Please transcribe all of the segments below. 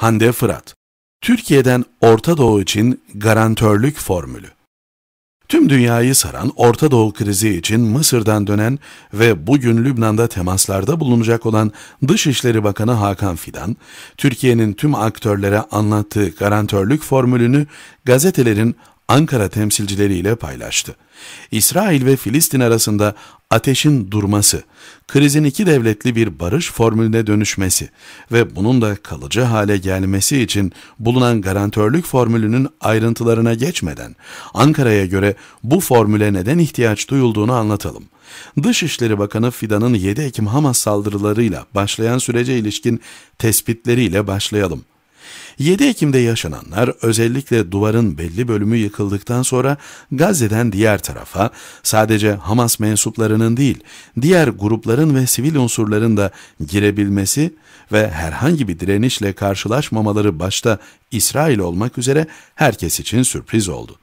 Hande Fırat Türkiye'den Orta Doğu için garantörlük formülü. Tüm dünyayı saran Orta Doğu krizi için Mısır'dan dönen ve bugün Lübnan'da temaslarda bulunacak olan Dışişleri Bakanı Hakan Fidan, Türkiye'nin tüm aktörlere anlattığı garantörlük formülünü gazetelerin Ankara temsilcileriyle paylaştı. İsrail ve Filistin arasında ateşin durması, krizin iki devletli bir barış formülüne dönüşmesi ve bunun da kalıcı hale gelmesi için bulunan garantörlük formülünün ayrıntılarına geçmeden Ankara'ya göre bu formüle neden ihtiyaç duyulduğunu anlatalım. Dışişleri Bakanı Fidan'ın 7 Ekim Hamas saldırılarıyla başlayan sürece ilişkin tespitleriyle başlayalım. 7 Ekim'de yaşananlar özellikle duvarın belli bölümü yıkıldıktan sonra Gazze'den diğer tarafa sadece Hamas mensuplarının değil diğer grupların ve sivil unsurların da girebilmesi ve herhangi bir direnişle karşılaşmamaları başta İsrail olmak üzere herkes için sürpriz oldu.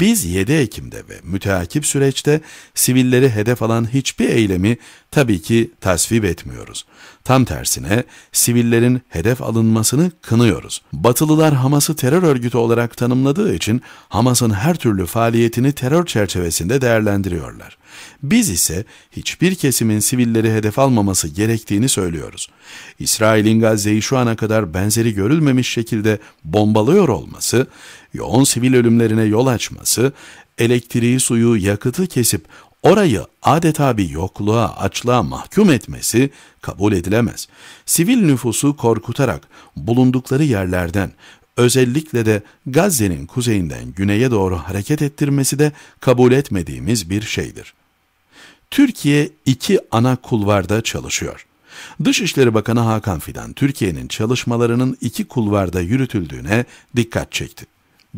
Biz 7 Ekim'de ve müteakip süreçte sivilleri hedef alan hiçbir eylemi tabii ki tasvip etmiyoruz. Tam tersine sivillerin hedef alınmasını kınıyoruz. Batılılar Hamas'ı terör örgütü olarak tanımladığı için Hamas'ın her türlü faaliyetini terör çerçevesinde değerlendiriyorlar. Biz ise hiçbir kesimin sivilleri hedef almaması gerektiğini söylüyoruz. İsrail'in Gazze'yi şu ana kadar benzeri görülmemiş şekilde bombalıyor olması, yoğun sivil ölümlerine yol açması, elektriği, suyu, yakıtı kesip orayı adeta bir yokluğa, açlığa mahkum etmesi kabul edilemez. Sivil nüfusu korkutarak bulundukları yerlerden, özellikle de Gazze'nin kuzeyinden güneye doğru hareket ettirmesi de kabul etmediğimiz bir şeydir. Türkiye iki ana kulvarda çalışıyor. Dışişleri Bakanı Hakan Fidan, Türkiye'nin çalışmalarının iki kulvarda yürütüldüğüne dikkat çekti.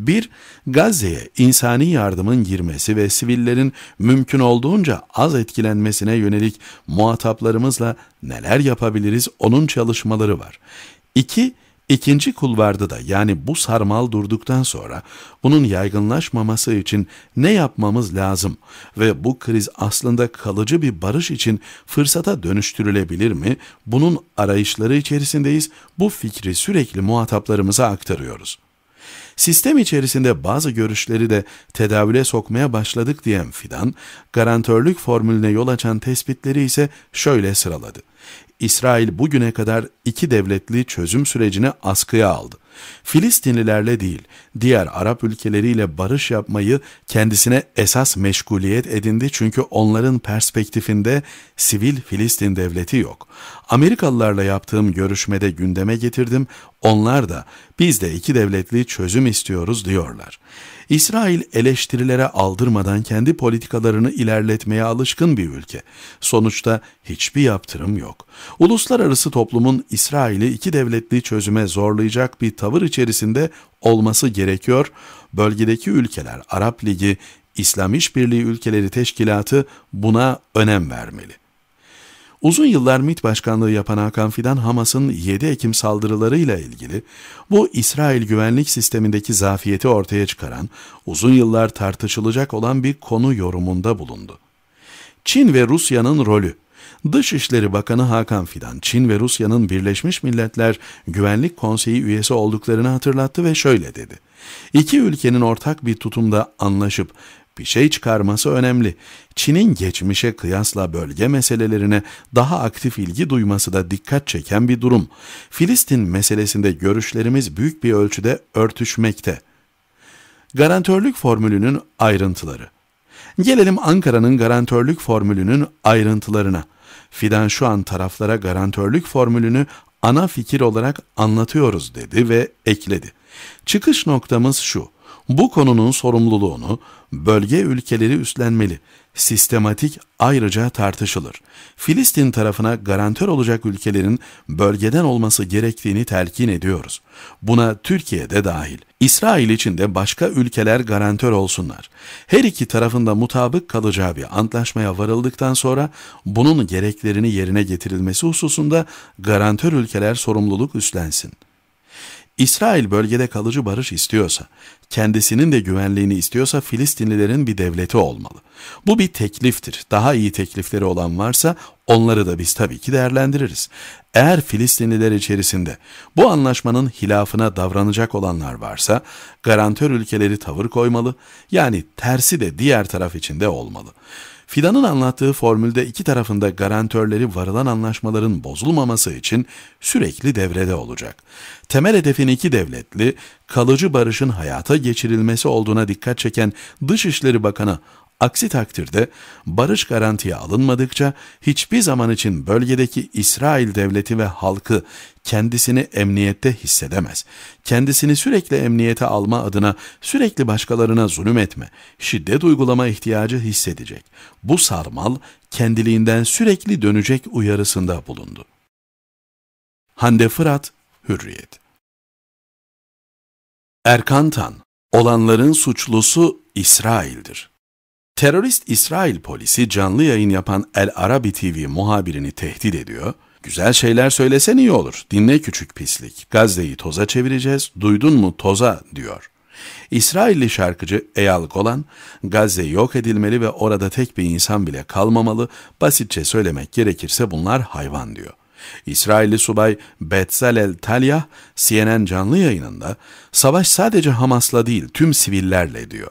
Bir, Gazze'ye insani yardımın girmesi ve sivillerin mümkün olduğunca az etkilenmesine yönelik muhataplarımızla neler yapabiliriz onun çalışmaları var. İki, İkinci kulvarda da yani bu sarmal durduktan sonra bunun yaygınlaşmaması için ne yapmamız lazım ve bu kriz aslında kalıcı bir barış için fırsata dönüştürülebilir mi? Bunun arayışları içerisindeyiz. Bu fikri sürekli muhataplarımıza aktarıyoruz. Sistem içerisinde bazı görüşleri de tedavüle sokmaya başladık diyen Fidan, garantörlük formülüne yol açan tespitleri ise şöyle sıraladı. İsrail bugüne kadar iki devletli çözüm sürecini askıya aldı. Filistinlilerle değil, diğer Arap ülkeleriyle barış yapmayı kendisine esas meşguliyet edindi çünkü onların perspektifinde sivil Filistin devleti yok. Amerikalılarla yaptığım görüşmede gündeme getirdim, onlar da biz de iki devletli çözüm istiyoruz diyorlar. İsrail eleştirilere aldırmadan kendi politikalarını ilerletmeye alışkın bir ülke. Sonuçta hiçbir yaptırım yok. Uluslararası toplumun İsrail'i iki devletli çözüme zorlayacak bir tavır içerisinde olması gerekiyor. Bölgedeki ülkeler Arap Ligi, İslam İşbirliği Ülkeleri Teşkilatı buna önem vermeli. Uzun yıllar MİT başkanlığı yapan Hakan Fidan Hamas'ın 7 Ekim saldırılarıyla ilgili bu İsrail güvenlik sistemindeki zafiyeti ortaya çıkaran uzun yıllar tartışılacak olan bir konu yorumunda bulundu. Çin ve Rusya'nın rolü Dışişleri Bakanı Hakan Fidan, Çin ve Rusya'nın Birleşmiş Milletler Güvenlik Konseyi üyesi olduklarını hatırlattı ve şöyle dedi. İki ülkenin ortak bir tutumda anlaşıp bir şey çıkarması önemli. Çin'in geçmişe kıyasla bölge meselelerine daha aktif ilgi duyması da dikkat çeken bir durum. Filistin meselesinde görüşlerimiz büyük bir ölçüde örtüşmekte. Garantörlük formülünün ayrıntıları Gelelim Ankara'nın garantörlük formülünün ayrıntılarına. Fidan şu an taraflara garantörlük formülünü ana fikir olarak anlatıyoruz dedi ve ekledi. Çıkış noktamız şu. Bu konunun sorumluluğunu bölge ülkeleri üstlenmeli, sistematik ayrıca tartışılır. Filistin tarafına garantör olacak ülkelerin bölgeden olması gerektiğini telkin ediyoruz. Buna Türkiye de dahil. İsrail için de başka ülkeler garantör olsunlar. Her iki tarafında mutabık kalacağı bir antlaşmaya varıldıktan sonra bunun gereklerini yerine getirilmesi hususunda garantör ülkeler sorumluluk üstlensin. İsrail bölgede kalıcı barış istiyorsa, kendisinin de güvenliğini istiyorsa Filistinlilerin bir devleti olmalı. Bu bir tekliftir. Daha iyi teklifleri olan varsa onları da biz tabii ki değerlendiririz. Eğer Filistinliler içerisinde bu anlaşmanın hilafına davranacak olanlar varsa garantör ülkeleri tavır koymalı yani tersi de diğer taraf içinde olmalı. Fidan'ın anlattığı formülde iki tarafında garantörleri varılan anlaşmaların bozulmaması için sürekli devrede olacak. Temel hedefin iki devletli, kalıcı barışın hayata geçirilmesi olduğuna dikkat çeken Dışişleri Bakanı Aksi takdirde barış garantiye alınmadıkça hiçbir zaman için bölgedeki İsrail devleti ve halkı kendisini emniyette hissedemez. Kendisini sürekli emniyete alma adına sürekli başkalarına zulüm etme, şiddet uygulama ihtiyacı hissedecek. Bu sarmal kendiliğinden sürekli dönecek uyarısında bulundu. Hande Fırat, Hürriyet Erkan Tan, olanların suçlusu İsrail'dir. Terörist İsrail polisi canlı yayın yapan El Arabi TV muhabirini tehdit ediyor. Güzel şeyler söylesen iyi olur. Dinle küçük pislik. Gazze'yi toza çevireceğiz. Duydun mu toza diyor. İsrailli şarkıcı Eyal Golan, Gazze yok edilmeli ve orada tek bir insan bile kalmamalı, basitçe söylemek gerekirse bunlar hayvan diyor. İsrailli subay Betzalel Talyah, CNN canlı yayınında, savaş sadece Hamas'la değil tüm sivillerle diyor.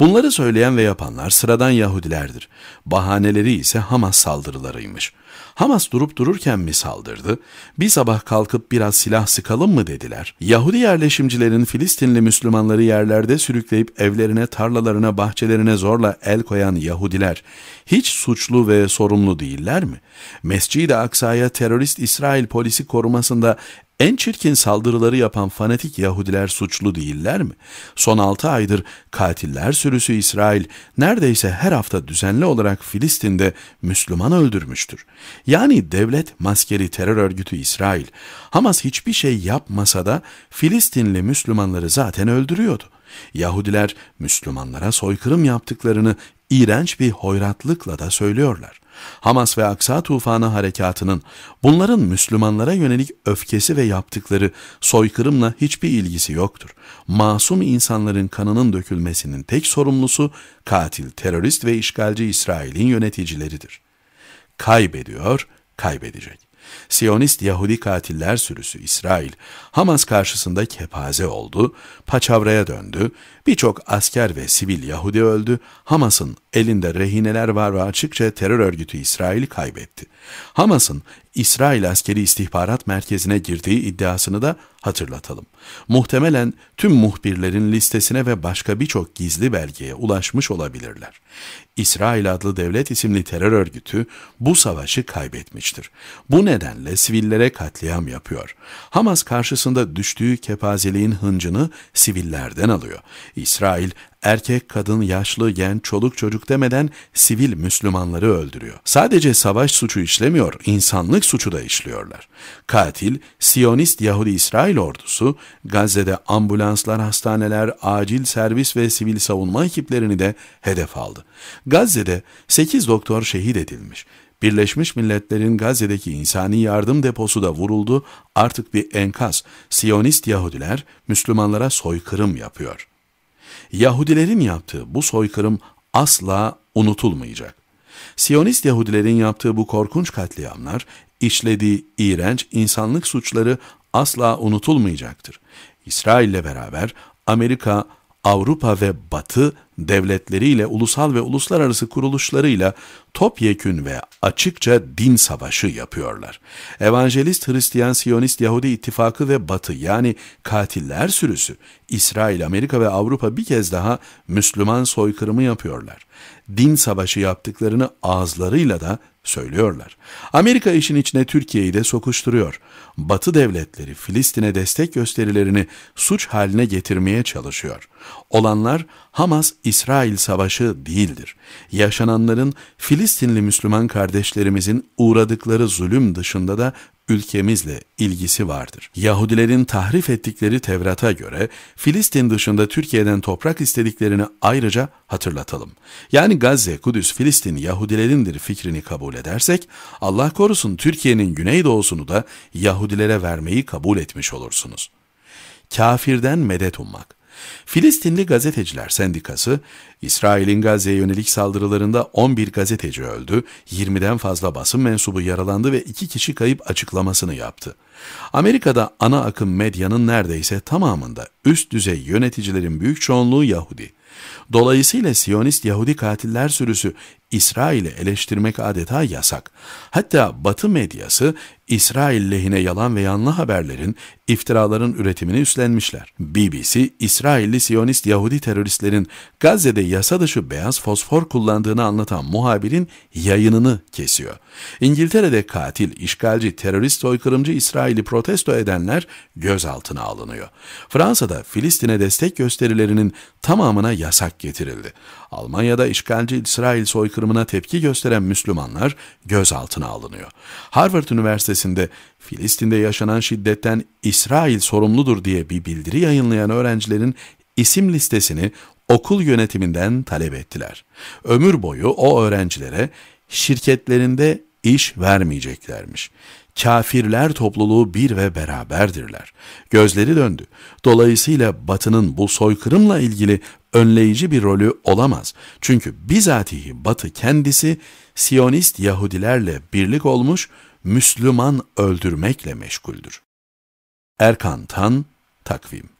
Bunları söyleyen ve yapanlar sıradan Yahudilerdir. Bahaneleri ise Hamas saldırılarıymış. Hamas durup dururken mi saldırdı? Bir sabah kalkıp biraz silah sıkalım mı dediler. Yahudi yerleşimcilerin Filistinli Müslümanları yerlerde sürükleyip evlerine, tarlalarına, bahçelerine zorla el koyan Yahudiler hiç suçlu ve sorumlu değiller mi? Mescid-i Aksa'ya terörist İsrail polisi korumasında en çirkin saldırıları yapan fanatik Yahudiler suçlu değiller mi? Son 6 aydır katiller sürüsü İsrail neredeyse her hafta düzenli olarak Filistin'de Müslüman öldürmüştür. Yani devlet maskeli terör örgütü İsrail, Hamas hiçbir şey yapmasa da Filistinli Müslümanları zaten öldürüyordu. Yahudiler Müslümanlara soykırım yaptıklarını iğrenç bir hoyratlıkla da söylüyorlar. Hamas ve Aksa tufanı harekatının bunların Müslümanlara yönelik öfkesi ve yaptıkları soykırımla hiçbir ilgisi yoktur. Masum insanların kanının dökülmesinin tek sorumlusu katil, terörist ve işgalci İsrail'in yöneticileridir. Kaybediyor, kaybedecek. Siyonist Yahudi katiller sürüsü İsrail, Hamas karşısında kepaze oldu, paçavraya döndü, birçok asker ve sivil Yahudi öldü, Hamas'ın elinde rehineler var ve açıkça terör örgütü İsrail kaybetti. Hamas'ın İsrail askeri istihbarat merkezine girdiği iddiasını da hatırlatalım. Muhtemelen tüm muhbirlerin listesine ve başka birçok gizli belgeye ulaşmış olabilirler. İsrail adlı devlet isimli terör örgütü bu savaşı kaybetmiştir. Bu nedenle sivillere katliam yapıyor. Hamas karşısında düştüğü kepazeliğin hıncını sivillerden alıyor. İsrail erkek, kadın, yaşlı, genç, çoluk çocuk demeden sivil Müslümanları öldürüyor. Sadece savaş suçu işlemiyor, insanlık suçu da işliyorlar. Katil, Siyonist Yahudi İsrail ordusu, Gazze'de ambulanslar, hastaneler, acil servis ve sivil savunma ekiplerini de hedef aldı. Gazze'de 8 doktor şehit edilmiş. Birleşmiş Milletler'in Gazze'deki insani yardım deposu da vuruldu, artık bir enkaz. Siyonist Yahudiler Müslümanlara soykırım yapıyor. Yahudilerin yaptığı bu soykırım asla unutulmayacak. Siyonist Yahudilerin yaptığı bu korkunç katliamlar, işlediği iğrenç insanlık suçları asla unutulmayacaktır. İsrail ile beraber Amerika, Avrupa ve Batı devletleriyle ulusal ve uluslararası kuruluşlarıyla topyekün ve açıkça din savaşı yapıyorlar. Evangelist Hristiyan Siyonist Yahudi ittifakı ve Batı yani katiller sürüsü İsrail, Amerika ve Avrupa bir kez daha Müslüman soykırımı yapıyorlar. Din savaşı yaptıklarını ağızlarıyla da söylüyorlar. Amerika işin içine Türkiye'yi de sokuşturuyor. Batı devletleri Filistin'e destek gösterilerini suç haline getirmeye çalışıyor. Olanlar Hamas-İsrail savaşı değildir. Yaşananların Filistinli Müslüman kardeşlerimizin uğradıkları zulüm dışında da ülkemizle ilgisi vardır. Yahudilerin tahrif ettikleri Tevrat'a göre Filistin dışında Türkiye'den toprak istediklerini ayrıca hatırlatalım. Yani Gazze, Kudüs, Filistin Yahudilerindir fikrini kabul edersek Allah korusun Türkiye'nin güneydoğusunu da Yahudilere vermeyi kabul etmiş olursunuz. Kafirden medet ummak Filistinli Gazeteciler Sendikası, İsrail'in Gazze'ye yönelik saldırılarında 11 gazeteci öldü, 20'den fazla basın mensubu yaralandı ve 2 kişi kayıp açıklamasını yaptı. Amerika'da ana akım medyanın neredeyse tamamında üst düzey yöneticilerin büyük çoğunluğu Yahudi. Dolayısıyla Siyonist Yahudi katiller sürüsü İsrail'i eleştirmek adeta yasak. Hatta Batı medyası İsrail lehine yalan ve yanlı haberlerin, iftiraların üretimini üstlenmişler. BBC, İsrailli Siyonist Yahudi teröristlerin Gazze'de yasa dışı beyaz fosfor kullandığını anlatan muhabirin yayınını kesiyor. İngiltere'de katil, işgalci, terörist soykırımcı İsrail'i protesto edenler gözaltına alınıyor. Fransa'da Filistin'e destek gösterilerinin tamamına yasak getirildi. Almanya'da işgalci İsrail soykırımına tepki gösteren Müslümanlar gözaltına alınıyor. Harvard Üniversitesi'nde Filistin'de yaşanan şiddetten İsrail sorumludur diye bir bildiri yayınlayan öğrencilerin isim listesini okul yönetiminden talep ettiler. Ömür boyu o öğrencilere şirketlerinde iş vermeyeceklermiş kafirler topluluğu bir ve beraberdirler. Gözleri döndü. Dolayısıyla Batı'nın bu soykırımla ilgili önleyici bir rolü olamaz. Çünkü bizatihi Batı kendisi Siyonist Yahudilerle birlik olmuş Müslüman öldürmekle meşguldür. Erkan Tan, Takvim